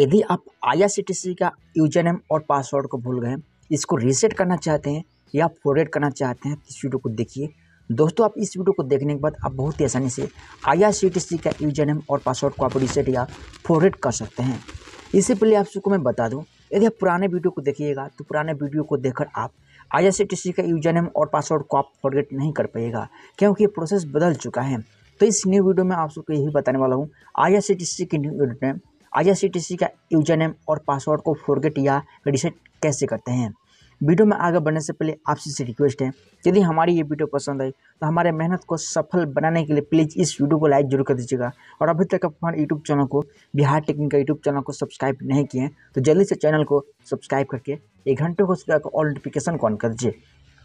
यदि आप आई का यूजर नेम और पासवर्ड को भूल गए इसको रीसेट करना चाहते हैं या फॉरवर्ड करना चाहते हैं तो इस वीडियो को देखिए दोस्तों आप इस वीडियो को देखने के बाद आप बहुत ही आसानी से आई का यूजर नेम और पासवर्ड को आप रीसेट या फॉरवर्ड कर सकते हैं इससे पहले आप सबको मैं बता दूँ यदि आप पुराने वीडियो को देखिएगा तो पुराने वीडियो को देखकर आप आई का यूजर नेम और पासवर्ड को आप फॉरगेट नहीं कर पाएगा क्योंकि ये प्रोसेस बदल चुका है तो इस न्यू वीडियो में आप सबको यही बताने वाला हूँ I R C T C की न्यू यूजर नेम आई का यूजर नेम और पासवर्ड को फॉरगेट या रिसेट कैसे करते हैं वीडियो में आगे बढ़ने से पहले आपसे से रिक्वेस्ट है यदि हमारी ये वीडियो पसंद आई तो हमारे मेहनत को सफल बनाने के लिए प्लीज़ इस वीडियो को लाइक जरूर कर दीजिएगा और अभी तक आप हमारे यूट्यूब चैनल को बिहार टेक्निकल यूट्यूब चैनल को सब्सक्राइब नहीं किए हैं तो जल्दी से चैनल को सब्सक्राइब करके एक घंटे को ऑल नोटिफिकेशन ऑन कर दीजिए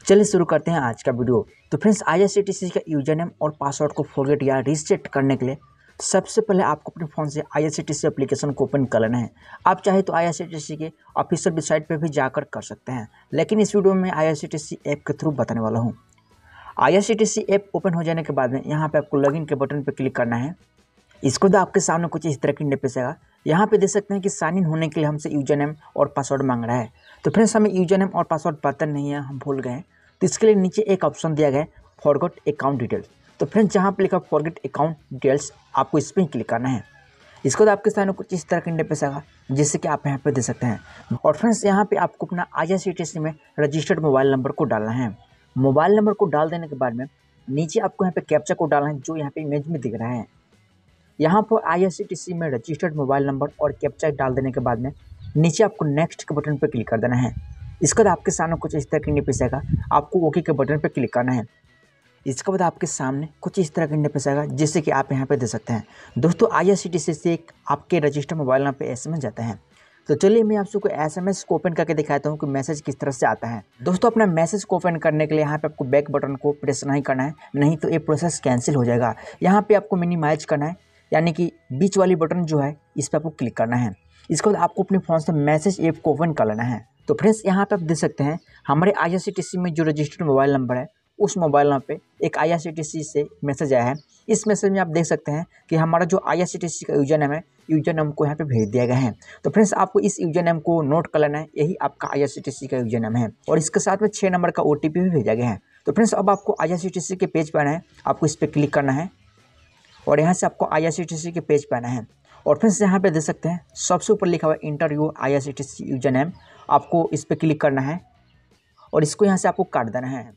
चलिए शुरू करते हैं आज का वीडियो तो फ्रेंड्स आई का यूजर नेम और पासवर्ड को फॉरगेट या रिसेट करने के लिए सबसे पहले आपको अपने फ़ोन से आई एप्लीकेशन को ओपन कर लेना है आप चाहे तो आई के ऑफिशियल वेबसाइट पर भी जाकर कर सकते हैं लेकिन इस वीडियो में आई ऐप के थ्रू बताने वाला हूँ आई ऐप ओपन हो जाने के बाद में यहाँ पर आपको लॉगिन के बटन पर क्लिक करना है इसको तो आपके सामने कुछ इस तरह की इंटरफेस आएगा यहाँ पर देख सकते हैं कि साइन इन होने के लिए हमसे यूजर नेम और पासवर्ड मांग रहा है तो फ्रेंड्स हमें यूजर नेम और पासवर्ड पता नहीं है हम भूल गए तो इसके लिए नीचे एक ऑप्शन दिया गया है फॉरगॉट अकाउंट डिटेल्स तो फ्रेंड्स जहाँ पर लिखा फॉरगेट अकाउंट डिटेल्स आपको इस पर ही क्लिक करना है इसके बाद आपके सामने कुछ इस तरह का इंडिया पैसा जिससे कि आप यहाँ पर दे सकते हैं और फ्रेंड्स यहाँ पर आपको अपना आई में रजिस्टर्ड मोबाइल नंबर को डालना है मोबाइल नंबर को डाल देने के बाद में नीचे आपको यहाँ पे कैप्चा को डालना है जो यहाँ पे इमेज में दिख रहा है यहाँ पर आई में रजिस्टर्ड मोबाइल नंबर और कैप्चा डाल देने के बाद में नीचे आपको नेक्स्ट के बटन पर क्लिक कर देना है इसके बाद आपके सामने कुछ इस तरह की निपिस आएगा आपको ओके के बटन पर क्लिक करना है इसके बाद आपके सामने कुछ इस तरह का इंटरफेस आएगा जैसे कि आप यहाँ पर दे सकते हैं दोस्तों आई से एक आपके रजिस्टर मोबाइल नंबर पर एस जाता है तो चलिए मैं आप सबको एस एम एस को ओपन करके दिखाता हूँ कि मैसेज किस तरह से आता है दोस्तों अपना मैसेज को ओपन करने के लिए यहाँ पे आपको बैक बटन को प्रेस नहीं करना है नहीं तो ये प्रोसेस कैंसिल हो जाएगा यहाँ पे आपको मिनिमाइज करना है यानी कि बीच वाली बटन जो है इस पर आपको क्लिक करना है इसके बाद आपको अपने फ़ोन से मैसेज ऐप को ओपन कर लेना है तो फ्रेंड्स यहाँ पर आप देख सकते हैं हमारे आई में जो रजिस्टर्ड मोबाइल नंबर है उस मोबाइल नंबर पे एक आईआरसीटीसी से मैसेज आया है इस मैसेज में आप देख सकते हैं कि हमारा जो आईआरसीटीसी का यूजर नेम है यूजर नेम को यहाँ पे भेज दिया गया है तो फ्रेंड्स आपको इस यूजर नेम को नोट कर लेना है यही आपका आईआरसीटीसी का यूजर नेम है और इसके साथ में छः नंबर का ओ भी भेजा गया है तो फ्रेंड्स अब आपको आईआरसीटीसी के पेज पर आना है आपको इस पर क्लिक करना है और यहाँ से आपको आईआरसीटीसी के पेज पर आना है और फ्रेंड्स यहाँ पर देख सकते हैं सबसे ऊपर लिखा हुआ है इंटरव्यू आईआरसीटीसी यूजर नेम आपको इस पर क्लिक करना है और इसको यहाँ से आपको काट देना है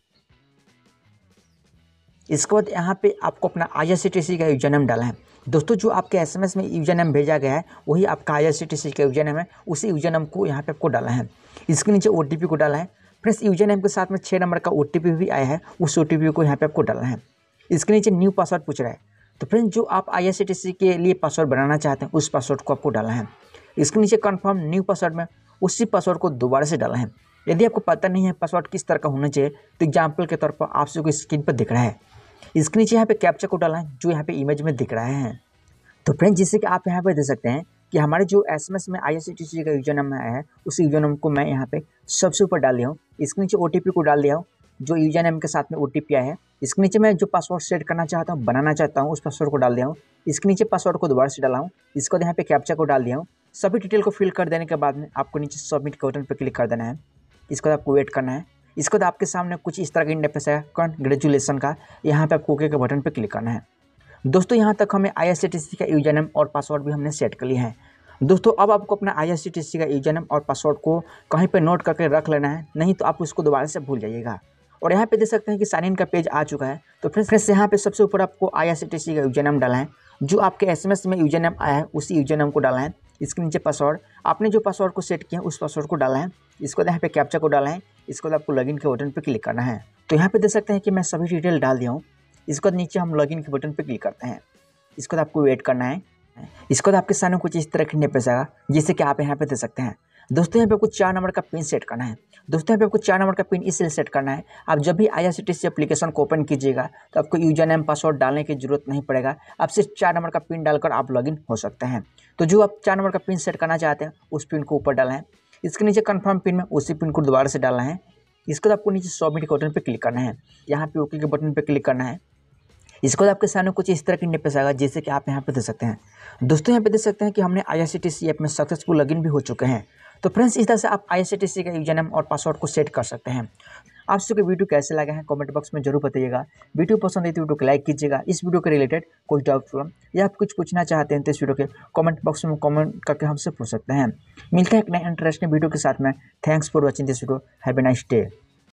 इसके बाद यहाँ पे आपको अपना आई का यूजर नेम डाला है दोस्तों जो आपके एसएमएस में यूजर नेम भेजा गया है वही आपका आई का यूजर नेम है उसी यूजर नेम को यहाँ पे आपको डाला है इसके नीचे ओ को डाला है फ्रेंड्स यूजर नेम के साथ में छः नंबर का ओ भी आया है उस ओ को यहाँ पर आपको डाला है इसके नीचे न्यू पासवर्ड पूछ रहा है तो फ्रेंड्स जो आप आई के लिए पासवर्ड बनाना चाहते हैं उस पासवर्ड को आपको डाला है इसके नीचे कन्फर्म न्यू पासवर्ड में उसी पासवर्ड को दोबारा से डाला है यदि आपको पता नहीं है पासवर्ड किस तरह का होना चाहिए तो एग्जाम्पल के तौर पर आपसे कोई स्क्रीन पर दिख रहा है इसके नीचे यहाँ पे कैप्चर को डाला है जो यहाँ पे इमेज में दिख रहा है तो फ्रेंड जिससे कि आप यहाँ पे देख सकते हैं कि हमारे जो एस एम एस में आई का यूजर नंबर आया है उस यूजर नंबर को मैं यहाँ पे सबसे ऊपर डाल दिया हूँ इसके नीचे ओ को डाल दिया हूँ जो यूजर नेम के साथ में ओ आया है इसके नीचे मैं जो पासवर्ड सेट करना चाहता हूँ बनाना चाहता हूँ उस पासवर्ड को डाल दिया हूँ इसके नीचे पासवर्ड को दोबारा से डाला हूँ इसको यहाँ पे कैप्चा को डाल दिया हूँ सभी डिटेल को फिल कर देने के बाद में आपको नीचे सबमिट के बटन पर क्लिक कर देना है इसके बाद आपको वेट करना है इसके बाद तो आपके सामने कुछ इस तरह का इंडेपेस है कंग्रेचुलेसन का यहाँ पे आपको ओके के बटन पर क्लिक करना है दोस्तों यहाँ तक हमें आई का यूजर नेम और पासवर्ड भी हमने सेट कर लिया है दोस्तों अब आपको अपना आई का यूजर नेम और पासवर्ड को कहीं पर नोट करके रख लेना है नहीं तो आप उसको दोबारा से भूल जाइएगा और यहाँ पे देख सकते हैं कि साइन इन का पेज आ चुका है तो फिर फ्रेंड्स यहाँ पे सबसे ऊपर आपको आई का यूजर नेम डाला है जो आपके एस में यूजर नेम आया है उसी यूजर नेम को डाला है इसके नीचे पासवर्ड आपने जो पासवर्ड को सेट किया है उस पासवर्ड को डाला है इसको तो यहाँ पे कैप्चा को डाला है इसके बाद आपको लॉगिन के बटन पर क्लिक करना है तो यहाँ पे देख सकते हैं कि मैं सभी डिटेल डाल दिया हूँ इसके बाद नीचे हम लॉगिन के बटन पर क्लिक करते हैं इसके बाद आपको वेट करना है इसके बाद आपके सामने कुछ इस तरह की नेपेज आएगा जिससे कि आप यहाँ पर दे सकते हैं दोस्तों यहाँ पे आपको चार नंबर का पिन सेट करना है दोस्तों यहाँ पे आपको चार नंबर का पिन इसलिए सेट करना है आप जब भी आई एप्लीकेशन को ओपन कीजिएगा तो आपको यूजर नेम पासवर्ड डालने की जरूरत नहीं पड़ेगा आप सिर्फ चार नंबर का पिन डालकर आप लॉगिन हो सकते हैं तो जो आप चार नंबर का पिन सेट करना चाहते हैं उस पिन को ऊपर डालें इसके नीचे कन्फर्म पिन में उसी पिन को दोबारा से डालना है इसके बाद आपको नीचे सबमिट के बटन पर क्लिक करना है यहाँ पे ओके के बटन पर क्लिक करना है इसके बाद आपके सामने कुछ इस तरह की इंटरफेस आएगा जैसे कि आप यहाँ पे देख सकते हैं दोस्तों यहाँ पे देख सकते हैं कि हमने आई ऐप में सक्सेसफुल लॉगिन भी हो चुके हैं तो फ्रेंड्स इस तरह से आप आई का यूजर नेम और पासवर्ड को सेट कर सकते हैं आप सबके वीडियो कैसे लगे हैं कमेंट बॉक्स में जरूर बताइएगा वीडियो पसंद आई तो वीडियो को लाइक कीजिएगा इस वीडियो के रिलेटेड कोई डाउट प्रॉब्लम या आप कुछ पूछना चाहते हैं तो इस वीडियो के कमेंट बॉक्स में कमेंट करके हमसे पूछ सकते हैं मिलते हैं एक नए इंटरेस्टिंग वीडियो के साथ में thanks for watching this video have a nice day